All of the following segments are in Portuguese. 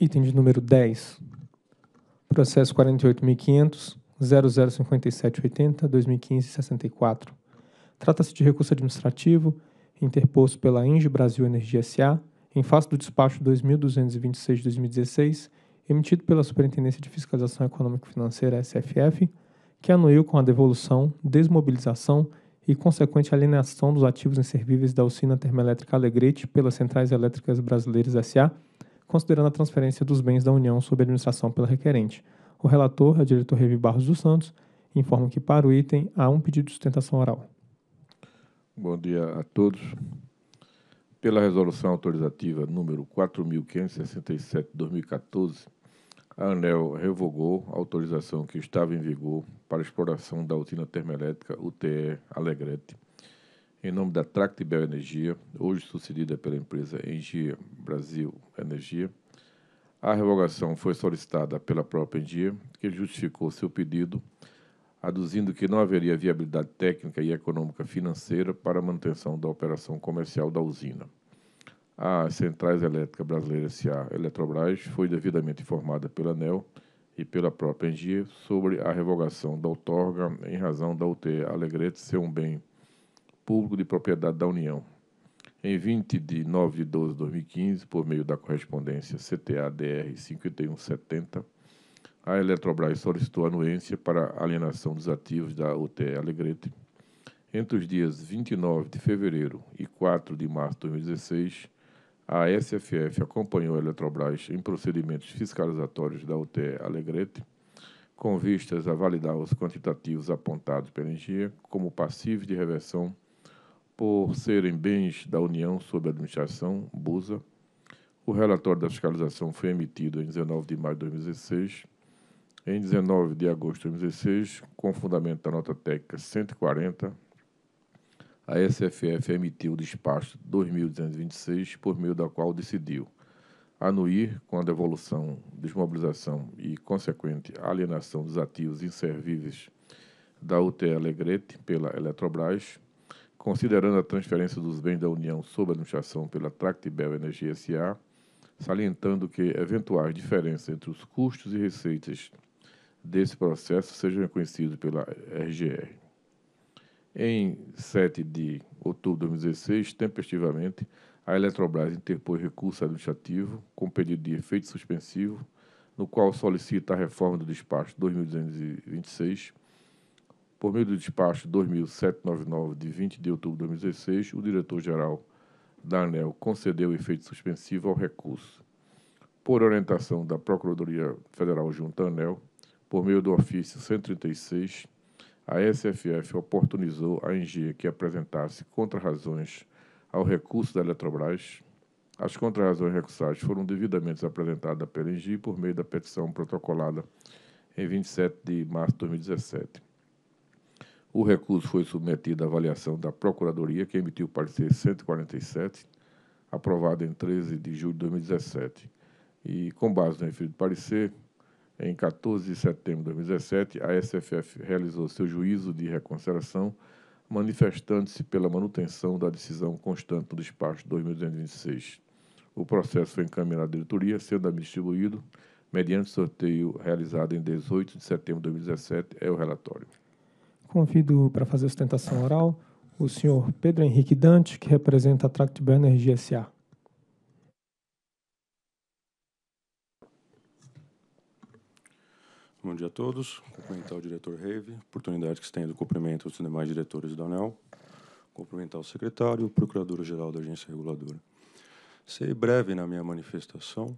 Item de número 10. Processo 48.500.0057.80.2015.64. Trata-se de recurso administrativo interposto pela Engie Brasil Energia S.A. em face do despacho 2226-2016, emitido pela Superintendência de Fiscalização Econômico-Financeira, SFF, que anuiu com a devolução, desmobilização e consequente alienação dos ativos inservíveis da usina termoelétrica Alegrete pelas Centrais Elétricas Brasileiras S.A., considerando a transferência dos bens da União sob administração pela requerente. O relator, a diretor Revi Barros dos Santos, informa que para o item há um pedido de sustentação oral. Bom dia a todos. Pela resolução autorizativa número 4567/2014, a ANEL revogou a autorização que estava em vigor para exploração da usina termoelétrica UTE Alegrete em nome da Tractibel Energia, hoje sucedida pela empresa Engie Brasil Energia, a revogação foi solicitada pela própria Engie, que justificou seu pedido, aduzindo que não haveria viabilidade técnica e econômica financeira para a manutenção da operação comercial da usina. A Centrais Elétrica Brasileira S.A. Eletrobras foi devidamente informada pela ANEL e pela própria Engie sobre a revogação da outorga em razão da UT Alegrete ser um bem Público de Propriedade da União. Em 20 de 9 de 12 de 2015, por meio da correspondência CTA-DR 5170, a Eletrobras solicitou anuência para alienação dos ativos da UTE Alegrete. Entre os dias 29 de fevereiro e 4 de março de 2016, a SFF acompanhou a Eletrobras em procedimentos fiscalizatórios da UTE Alegrete, com vistas a validar os quantitativos apontados pela Engie como passivos de reversão por serem bens da União sob administração, BUSA. O relatório da fiscalização foi emitido em 19 de maio de 2016. Em 19 de agosto de 2016, com fundamento da nota técnica 140, a SFF emitiu o despacho 2226, por meio da qual decidiu anuir com a devolução, desmobilização e consequente alienação dos ativos inservíveis da UTE Alegrete pela Eletrobras Considerando a transferência dos bens da União sob administração pela Tractebel Energia S.A., salientando que eventuais diferenças entre os custos e receitas desse processo sejam reconhecidos pela RGR. Em 7 de outubro de 2016, tempestivamente, a Eletrobras interpôs recurso administrativo com pedido de efeito suspensivo, no qual solicita a reforma do despacho 2226 por meio do despacho 2799 de 20 de outubro de 2016, o diretor-geral da ANEL concedeu efeito suspensivo ao recurso. Por orientação da Procuradoria Federal junto à ANEL, por meio do ofício 136, a SFF oportunizou a Engie que apresentasse contrarrazões ao recurso da Eletrobras. As contrarrazões recursais foram devidamente apresentadas pela Engie por meio da petição protocolada em 27 de março de 2017. O recurso foi submetido à avaliação da Procuradoria, que emitiu o parecer 147, aprovado em 13 de julho de 2017. E, com base no referido parecer, em 14 de setembro de 2017, a SFF realizou seu juízo de reconsideração, manifestando-se pela manutenção da decisão constante do despacho 2226. O processo foi encaminhado à diretoria, sendo distribuído mediante sorteio realizado em 18 de setembro de 2017, é o relatório. Convido para fazer sustentação oral o senhor Pedro Henrique Dante, que representa a Tract Energia SA. Bom dia a todos. Cumprimentar o diretor Reive, oportunidade que estendo cumprimento aos demais diretores da ANEL, cumprimentar o secretário e o procurador-geral da agência reguladora. Serei breve na minha manifestação.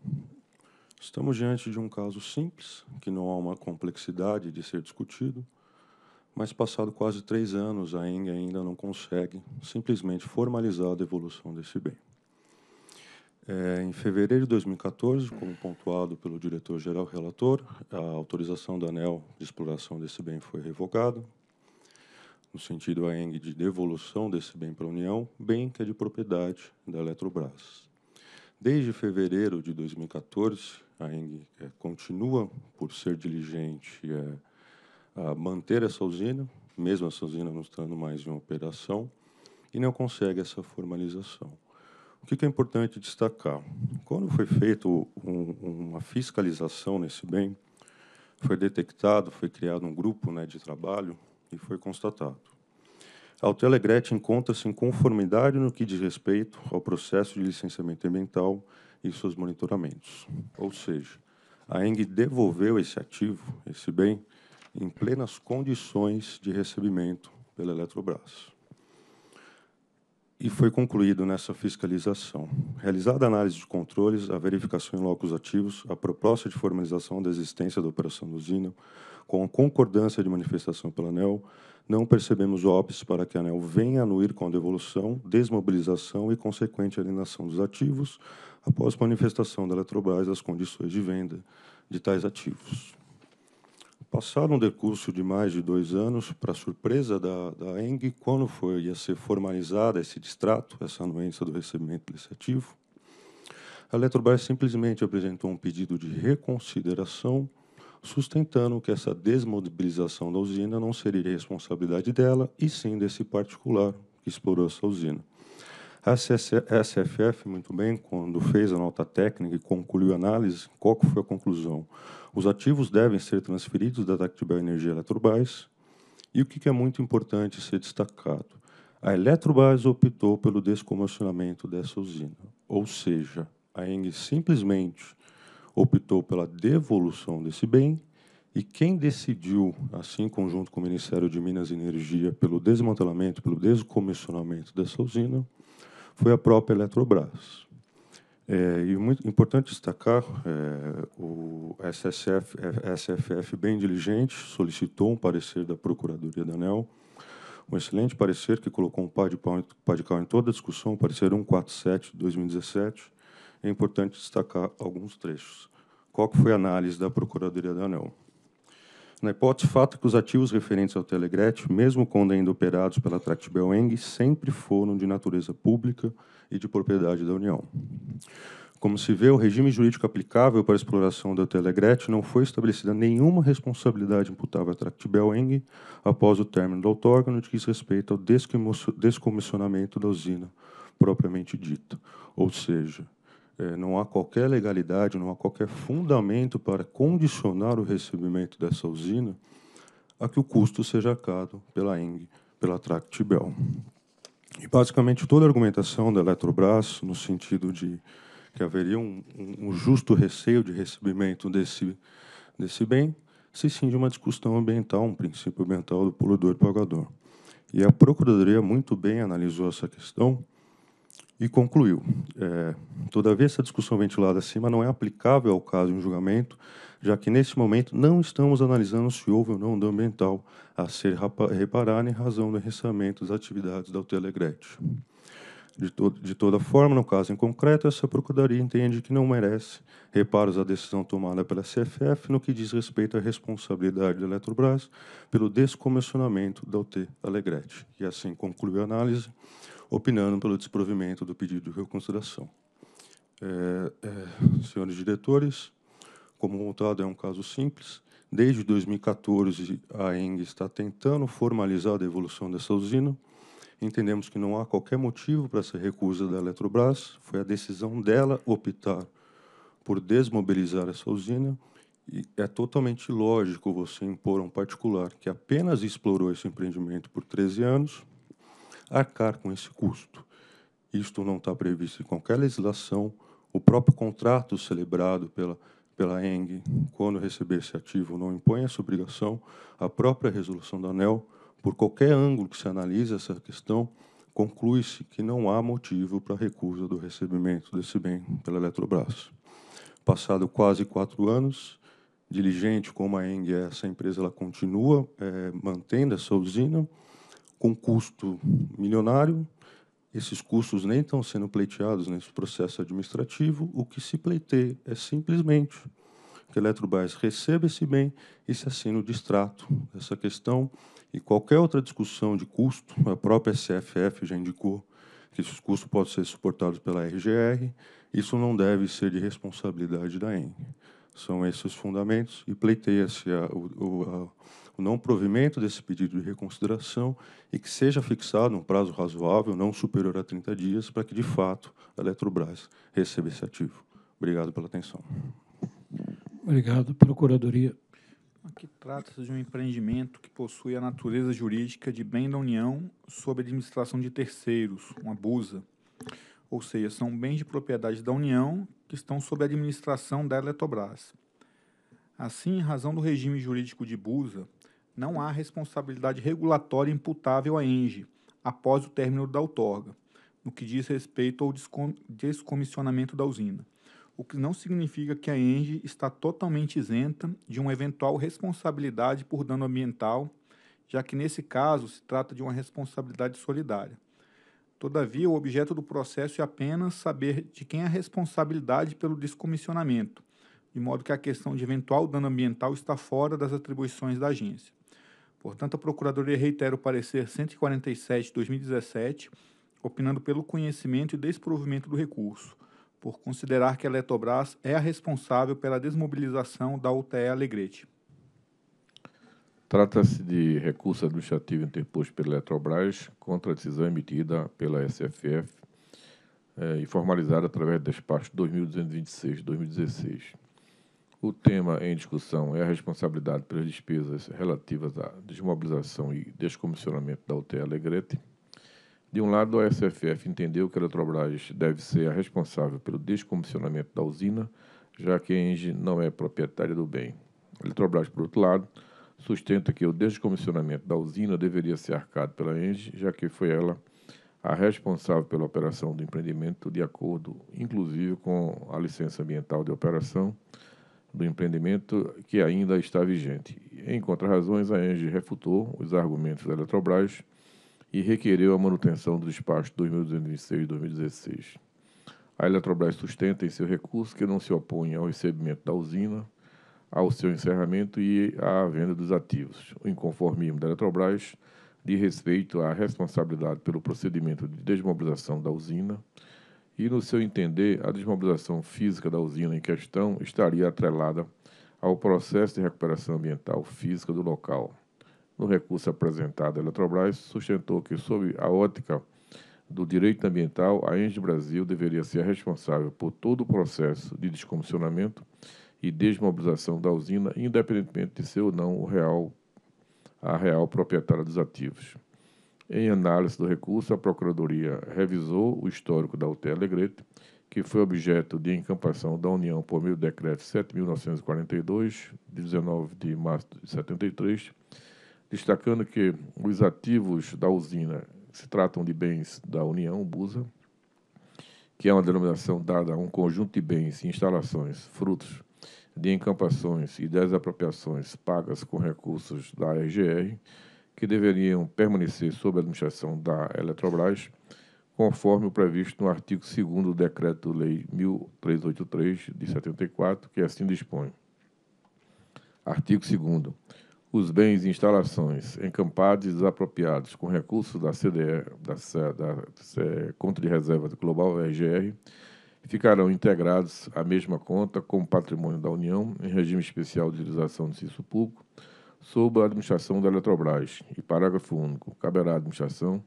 Estamos diante de um caso simples, que não há uma complexidade de ser discutido, mas, passado quase três anos, a ING ainda não consegue simplesmente formalizar a devolução desse bem. É, em fevereiro de 2014, como pontuado pelo diretor-geral relator, a autorização da ANEL de exploração desse bem foi revogada, no sentido a ENG de devolução desse bem para a União, bem que é de propriedade da Eletrobras. Desde fevereiro de 2014, a ENG é, continua, por ser diligente, é, a manter essa usina, mesmo essa usina não estando mais em operação, e não consegue essa formalização. O que é importante destacar? Quando foi feita um, uma fiscalização nesse bem, foi detectado, foi criado um grupo né, de trabalho e foi constatado. A Altelegret encontra-se em conformidade no que diz respeito ao processo de licenciamento ambiental e seus monitoramentos. Ou seja, a ENG devolveu esse ativo, esse bem, em plenas condições de recebimento pela Eletrobras. E foi concluído nessa fiscalização. Realizada a análise de controles, a verificação em locos ativos, a proposta de formalização da existência da operação do usina, com a concordância de manifestação pela ANEL, não percebemos óbices para que a ANEL venha anuir com a devolução, desmobilização e consequente alienação dos ativos após manifestação da Eletrobras das condições de venda de tais ativos. Passaram um decurso de mais de dois anos, para surpresa da, da ENG, quando foi, ia ser formalizada esse distrato, essa anuência do recebimento iniciativo, a Eletrobras simplesmente apresentou um pedido de reconsideração, sustentando que essa desmobilização da usina não seria responsabilidade dela, e sim desse particular que explorou essa usina. A SFF, muito bem, quando fez a nota técnica e concluiu a análise, qual foi a conclusão? Os ativos devem ser transferidos da Tactibel Energia Eletrobras. E o que é muito importante ser destacado? A Eletrobras optou pelo descomissionamento dessa usina. Ou seja, a ENG simplesmente optou pela devolução desse bem e quem decidiu, assim em conjunto com o Ministério de Minas e Energia, pelo desmantelamento, pelo descomissionamento dessa usina, foi a própria Eletrobras. É, e muito importante destacar, é, o SSF, SFF bem diligente solicitou um parecer da Procuradoria da ANEL, um excelente parecer que colocou um pá de, pau, de cal em toda a discussão, parecer 147 de 2017. É importante destacar alguns trechos. Qual que foi a análise da Procuradoria da ANEL? Na hipótese, fato é que os ativos referentes ao Telegrete, mesmo quando ainda operados pela Tractibel Eng, sempre foram de natureza pública e de propriedade da União. Como se vê, o regime jurídico aplicável para a exploração da Telegrete não foi estabelecida nenhuma responsabilidade imputável à Tractibel Eng após o término do outorga de que diz respeito ao descomissionamento da usina propriamente dita. Ou seja, é, não há qualquer legalidade, não há qualquer fundamento para condicionar o recebimento dessa usina a que o custo seja arcado pela ENG, pela Tractibel. E basicamente toda a argumentação da Eletrobras, no sentido de que haveria um, um justo receio de recebimento desse, desse bem, se sim de uma discussão ambiental, um princípio ambiental do poluidor pagador. E a Procuradoria muito bem analisou essa questão, e concluiu: é, todavia, essa discussão ventilada acima não é aplicável ao caso em um julgamento, já que nesse momento não estamos analisando se houve ou não dano ambiental a ser reparado em razão do enriquecimento das atividades da Telegrete. De, to de toda forma, no caso em concreto, essa Procuradoria entende que não merece reparos à decisão tomada pela CFF no que diz respeito à responsabilidade da Eletrobras pelo descomissionamento da UT Alegrete. E assim conclui a análise, opinando pelo desprovimento do pedido de reconsideração. É, é, senhores diretores, como montado é um caso simples, desde 2014 a ENG está tentando formalizar a devolução dessa usina, Entendemos que não há qualquer motivo para essa recusa da Eletrobras, foi a decisão dela optar por desmobilizar essa usina e é totalmente lógico você impor a um particular que apenas explorou esse empreendimento por 13 anos arcar com esse custo. Isto não está previsto em qualquer legislação. O próprio contrato celebrado pela, pela ENG, quando receber esse ativo, não impõe essa obrigação. A própria resolução da ANEL por qualquer ângulo que se analise essa questão, conclui-se que não há motivo para recusa do recebimento desse bem pela Eletrobras. Passado quase quatro anos, diligente como a ENG é, essa empresa, ela continua é, mantendo essa usina com custo milionário. Esses custos nem estão sendo pleiteados nesse processo administrativo. O que se pleiteia é simplesmente que a Eletrobras receba esse bem e se assina o distrato dessa questão e qualquer outra discussão de custo, a própria CFF já indicou que esses custos podem ser suportados pela RGR, isso não deve ser de responsabilidade da ENG. São esses os fundamentos e pleiteia-se o, o não provimento desse pedido de reconsideração e que seja fixado um prazo razoável, não superior a 30 dias, para que, de fato, a Eletrobras receba esse ativo. Obrigado pela atenção. Obrigado. Procuradoria. Aqui trata-se de um empreendimento que possui a natureza jurídica de bem da União sob administração de terceiros, uma busa. Ou seja, são bens de propriedade da União que estão sob a administração da Eletrobras. Assim, em razão do regime jurídico de busa, não há responsabilidade regulatória imputável à ENGE após o término da outorga, no que diz respeito ao descomissionamento da usina o que não significa que a ENGE está totalmente isenta de uma eventual responsabilidade por dano ambiental, já que nesse caso se trata de uma responsabilidade solidária. Todavia, o objeto do processo é apenas saber de quem é a responsabilidade pelo descomissionamento, de modo que a questão de eventual dano ambiental está fora das atribuições da agência. Portanto, a Procuradoria reitera o parecer 147-2017, opinando pelo conhecimento e desprovimento do recurso, por considerar que a Eletrobras é a responsável pela desmobilização da UTE Alegrete. Trata-se de recurso administrativo interposto pela Eletrobras contra a decisão emitida pela SFF eh, é, e formalizada através do despacho 2226-2016. O tema em discussão é a responsabilidade pelas despesas relativas à desmobilização e descomissionamento da UTE Alegrete de um lado, a SFF entendeu que a Eletrobras deve ser a responsável pelo descomissionamento da usina, já que a Engie não é proprietária do bem. A Eletrobras, por outro lado, sustenta que o descomissionamento da usina deveria ser arcado pela Engie, já que foi ela a responsável pela operação do empreendimento, de acordo, inclusive, com a licença ambiental de operação do empreendimento, que ainda está vigente. Em contrarrazões, a Engie refutou os argumentos da Eletrobras e requereu a manutenção do despacho 2026-2016. A Eletrobras sustenta em seu recurso que não se opõe ao recebimento da usina, ao seu encerramento e à venda dos ativos. O inconformismo da Eletrobras de respeito à responsabilidade pelo procedimento de desmobilização da usina e, no seu entender, a desmobilização física da usina em questão estaria atrelada ao processo de recuperação ambiental física do local. No recurso apresentado, a Eletrobras sustentou que, sob a ótica do direito ambiental, a ENGE Brasil deveria ser responsável por todo o processo de descomissionamento e desmobilização da usina, independentemente de ser ou não o real, a real proprietária dos ativos. Em análise do recurso, a Procuradoria revisou o histórico da UTE Alegrete, que foi objeto de encampação da União por meio do Decreto 7.942, de 19 de março de 73, destacando que os ativos da usina se tratam de bens da União, BUSA, que é uma denominação dada a um conjunto de bens, instalações, frutos de encampações e desapropriações pagas com recursos da RGR, que deveriam permanecer sob a administração da Eletrobras, conforme o previsto no artigo 2 do Decreto-Lei 1383, de 74, que assim dispõe. Artigo 2 os bens e instalações encampados e desapropriados com recursos da CDE, da, da, da Conta de Reserva do Global RGR, ficarão integrados à mesma conta como patrimônio da União em regime especial de utilização do serviço público sob a administração da Eletrobras. E parágrafo único. Caberá à administração,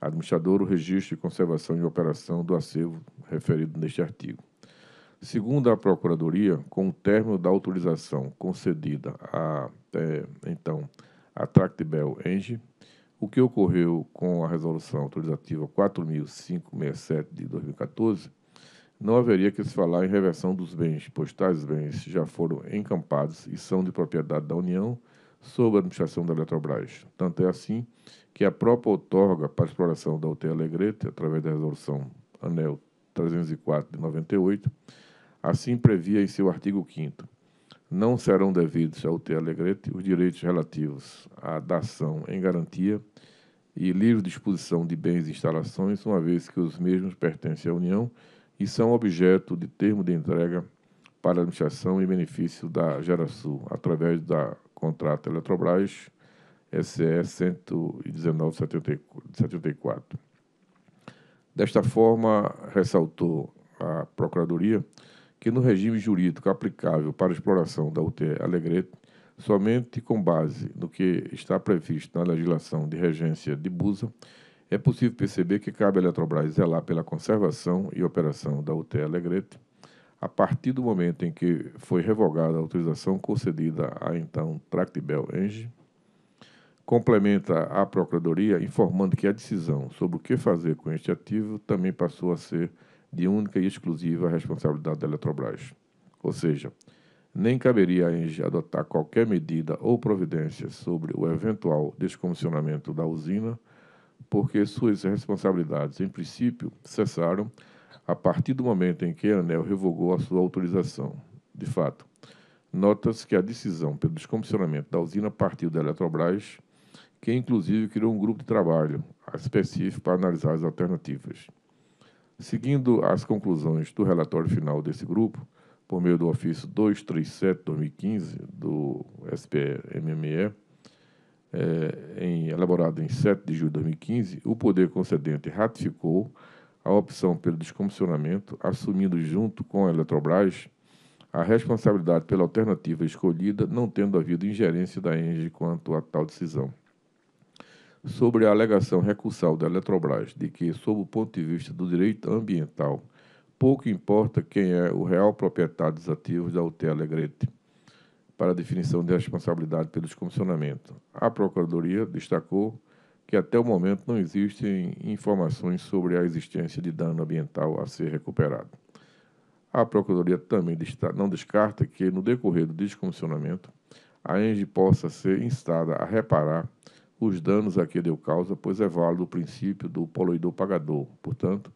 administrador, o registro e conservação e operação do acervo referido neste artigo. Segundo a Procuradoria, com o término da autorização concedida à é, então a Tractebel Enge, o que ocorreu com a resolução autorizativa 4567 de 2014, não haveria que se falar em reversão dos bens, pois tais bens já foram encampados e são de propriedade da União sob a administração da Eletrobras. Tanto é assim que a própria outorga para exploração da UT Alegrete, através da resolução ANEL 304 de 98, assim previa em seu artigo 5 não serão devidos ao T. Alegrete os direitos relativos à dação em garantia e livre disposição de bens e instalações, uma vez que os mesmos pertencem à União e são objeto de termo de entrega para administração e benefício da Gerasul, através da contrato Eletrobras SE 11974. Desta forma, ressaltou a Procuradoria, que no regime jurídico aplicável para exploração da UTE Alegrete, somente com base no que está previsto na legislação de regência de Busa, é possível perceber que cabe à Eletrobras zelar pela conservação e operação da UTE Alegrete a partir do momento em que foi revogada a autorização concedida à então Tractibel Enge, complementa a Procuradoria informando que a decisão sobre o que fazer com este ativo também passou a ser de única e exclusiva responsabilidade da Eletrobras. Ou seja, nem caberia à ENGE adotar qualquer medida ou providência sobre o eventual descomissionamento da usina, porque suas responsabilidades, em princípio, cessaram a partir do momento em que a ANEL revogou a sua autorização. De fato, nota-se que a decisão pelo descomissionamento da usina partiu da Eletrobras, que inclusive criou um grupo de trabalho específico para analisar as alternativas. Seguindo as conclusões do relatório final desse grupo, por meio do ofício 237-2015 do SPMME, é, eh, em, elaborado em 7 de julho de 2015, o Poder Concedente ratificou a opção pelo descomissionamento, assumindo junto com a Eletrobras a responsabilidade pela alternativa escolhida, não tendo havido ingerência da ENGE quanto a tal decisão sobre a alegação recursal da Eletrobras de que, sob o ponto de vista do direito ambiental, pouco importa quem é o real proprietário dos ativos da UTE Alegrete para a definição de responsabilidade pelo descomissionamento. A Procuradoria destacou que até o momento não existem informações sobre a existência de dano ambiental a ser recuperado. A Procuradoria também não descarta que, no decorrer do descomissionamento, a ENGE possa ser instada a reparar os danos a que deu causa, pois é válido o princípio do poluidor pagador. Portanto,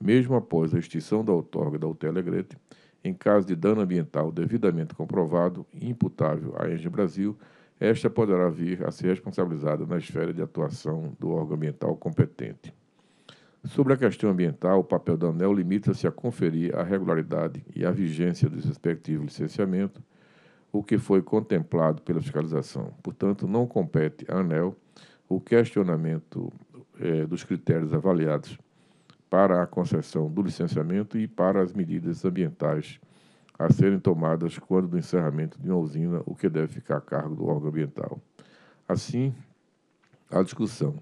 mesmo após a extinção da outorga da Utelegrete, em caso de dano ambiental devidamente comprovado e imputável à ENGE Brasil, esta poderá vir a ser responsabilizada na esfera de atuação do órgão ambiental competente. Sobre a questão ambiental, o papel da ANEL limita-se a conferir a regularidade e a vigência dos respectivos licenciamentos, o que foi contemplado pela fiscalização. Portanto, não compete à ANEL o questionamento é, dos critérios avaliados para a concessão do licenciamento e para as medidas ambientais a serem tomadas quando do encerramento de uma usina, o que deve ficar a cargo do órgão ambiental. Assim, a discussão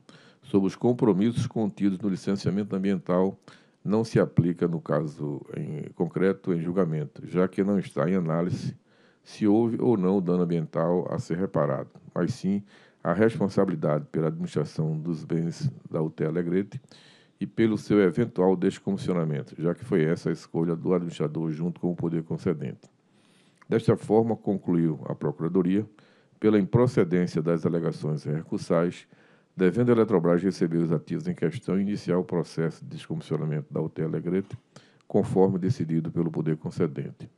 sobre os compromissos contidos no licenciamento ambiental não se aplica no caso em concreto em julgamento, já que não está em análise se houve ou não dano ambiental a ser reparado, mas sim a responsabilidade pela administração dos bens da UTE Alegrete e pelo seu eventual descomissionamento, já que foi essa a escolha do administrador junto com o poder concedente. Desta forma, concluiu a Procuradoria, pela improcedência das alegações recursais, devendo a Eletrobras receber os ativos em questão e iniciar o processo de descomissionamento da UTE Alegrete, conforme decidido pelo poder concedente.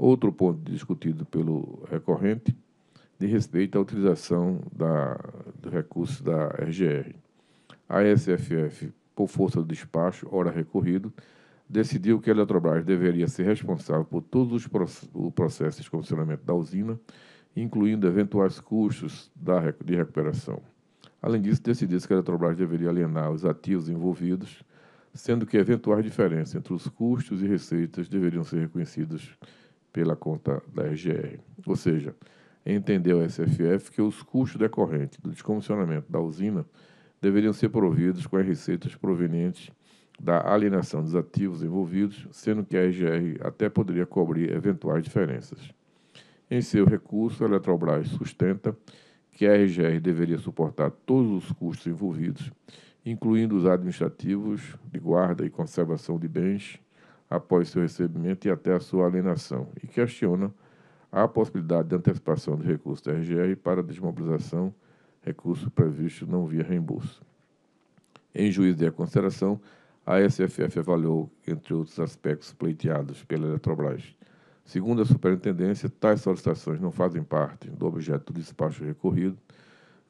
Outro ponto discutido pelo recorrente de respeito à utilização da, recursos da RGR. A SFF, por força do despacho, ora recorrido, decidiu que a Eletrobras deveria ser responsável por todos os processos de condicionamento da usina, incluindo eventuais custos da, de recuperação. Além disso, decidiu que a Eletrobras deveria alienar os ativos envolvidos, sendo que eventuais diferenças entre os custos e receitas deveriam ser reconhecidas pela conta da RGR. Ou seja, entendeu a SFF que os custos decorrentes do descomissionamento da usina deveriam ser providos com as receitas provenientes da alienação dos ativos envolvidos, sendo que a RGR até poderia cobrir eventuais diferenças. Em seu recurso, a Eletrobras sustenta que a RGR deveria suportar todos os custos envolvidos, incluindo os administrativos de guarda e conservação de bens, após seu recebimento e até a sua alienação, e questiona a possibilidade de antecipação de recurso da RGR para desmobilização, recurso previsto não via reembolso. Em juízo de reconsideração, a SFF avaliou, entre outros aspectos pleiteados pela Eletrobras. Segundo a superintendência, tais solicitações não fazem parte do objeto do despacho recorrido,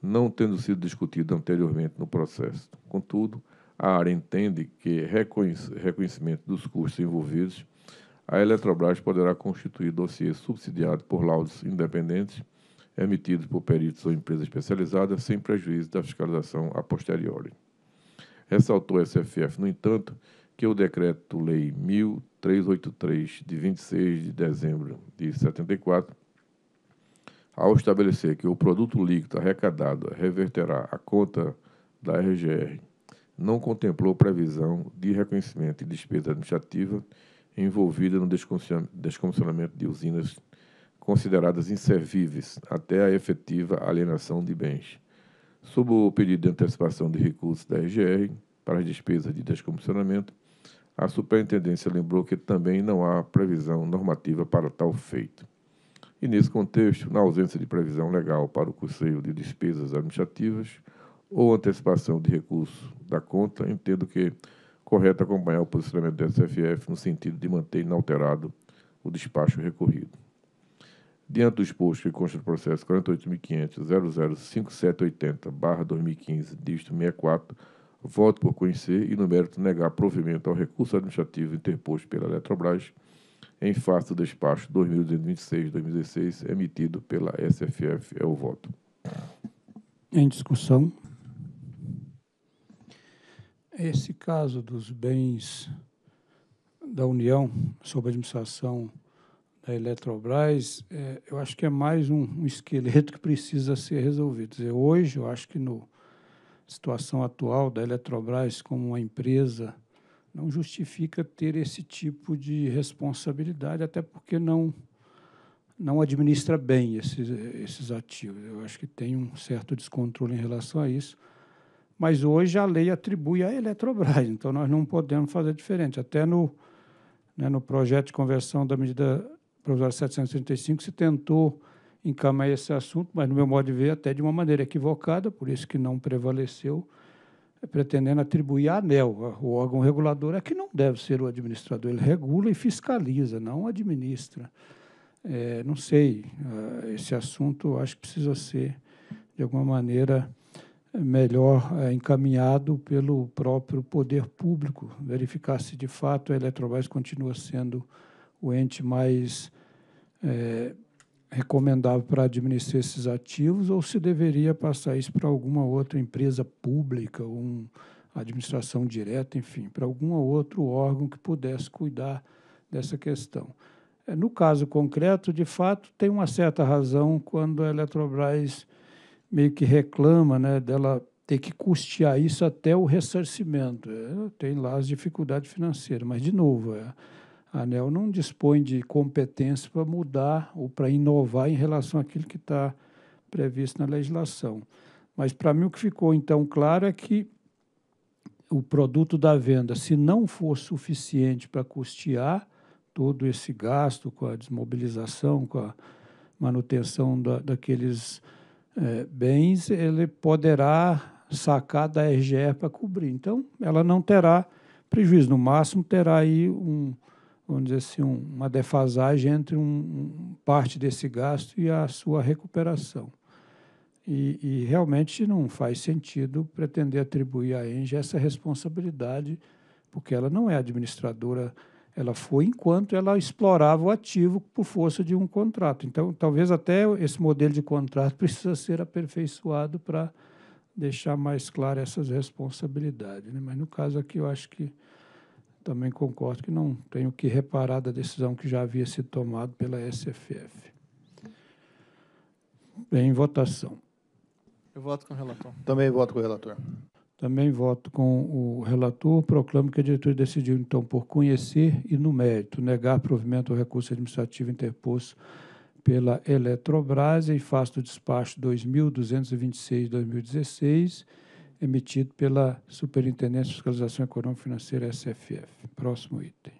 não tendo sido discutido anteriormente no processo. Contudo, a área entende que reconhecimento dos custos envolvidos, a Eletrobras poderá constituir dossiê subsidiado por laudos independentes emitidos por peritos ou empresas especializadas, sem prejuízo da fiscalização a posteriori. Ressaltou a SFF, no entanto, que o Decreto-Lei 1383, de 26 de dezembro de 74, ao estabelecer que o produto líquido arrecadado reverterá à conta da RGR não contemplou previsão de reconhecimento de despesa administrativa envolvida no descomissionamento de usinas consideradas inservíveis até a efetiva alienação de bens. Sob o pedido de antecipação de recursos da RGR para as despesas de descomissionamento, a Superintendência lembrou que também não há previsão normativa para tal feito. E, nesse contexto, na ausência de previsão legal para o custeio de despesas administrativas ou antecipação de recursos da conta, entendo que é correto acompanhar o posicionamento do SFF no sentido de manter inalterado o despacho recorrido. Diante do exposto que consta do processo 48.500.005780-2015, dígito 64, voto por conhecer e, no mérito, negar provimento ao recurso administrativo interposto pela Eletrobras em face do despacho 2226-2016 emitido pela SFF. É o voto. Em discussão. Esse caso dos bens da União sob a administração da Eletrobras, é, eu acho que é mais um, um esqueleto que precisa ser resolvido. Dizer, hoje, eu acho que na situação atual da Eletrobras como uma empresa não justifica ter esse tipo de responsabilidade, até porque não não administra bem esses, esses ativos. Eu acho que tem um certo descontrole em relação a isso mas hoje a lei atribui à Eletrobras, então nós não podemos fazer diferente. Até no, né, no projeto de conversão da medida provisória 735 se tentou encaminhar esse assunto, mas, no meu modo de ver, até de uma maneira equivocada, por isso que não prevaleceu, é, pretendendo atribuir à ANEL, o órgão regulador, é que não deve ser o administrador, ele regula e fiscaliza, não administra. É, não sei, ah, esse assunto acho que precisa ser, de alguma maneira, melhor é, encaminhado pelo próprio poder público, verificar se de fato a Eletrobras continua sendo o ente mais é, recomendável para administrar esses ativos ou se deveria passar isso para alguma outra empresa pública, uma administração direta, enfim, para algum outro órgão que pudesse cuidar dessa questão. É, no caso concreto, de fato, tem uma certa razão quando a Eletrobras meio que reclama né, dela ter que custear isso até o ressarcimento. Ela é, tem lá as dificuldades financeiras, mas, de novo, é, a ANEL não dispõe de competência para mudar ou para inovar em relação àquilo que está previsto na legislação. Mas, para mim, o que ficou, então, claro é que o produto da venda, se não for suficiente para custear todo esse gasto com a desmobilização, com a manutenção da, daqueles é, bens, ele poderá sacar da RGE para cobrir. Então, ela não terá prejuízo, no máximo terá aí um, vamos dizer assim, um, uma defasagem entre um, um, parte desse gasto e a sua recuperação. E, e, realmente não faz sentido pretender atribuir à ENGE essa responsabilidade, porque ela não é administradora ela foi enquanto ela explorava o ativo por força de um contrato. Então, talvez até esse modelo de contrato precisa ser aperfeiçoado para deixar mais claras essas responsabilidades. Né? Mas no caso aqui, eu acho que também concordo que não tenho que reparar da decisão que já havia sido tomada pela SFF. Em votação. Eu voto com o relator. Também voto com o relator. Também voto com o relator, proclamo que a diretoria decidiu, então, por conhecer e no mérito, negar provimento ao recurso administrativo interposto pela Eletrobras e faço do despacho 2226-2016, emitido pela Superintendência de Fiscalização Econômica e Financeira, SFF. Próximo item.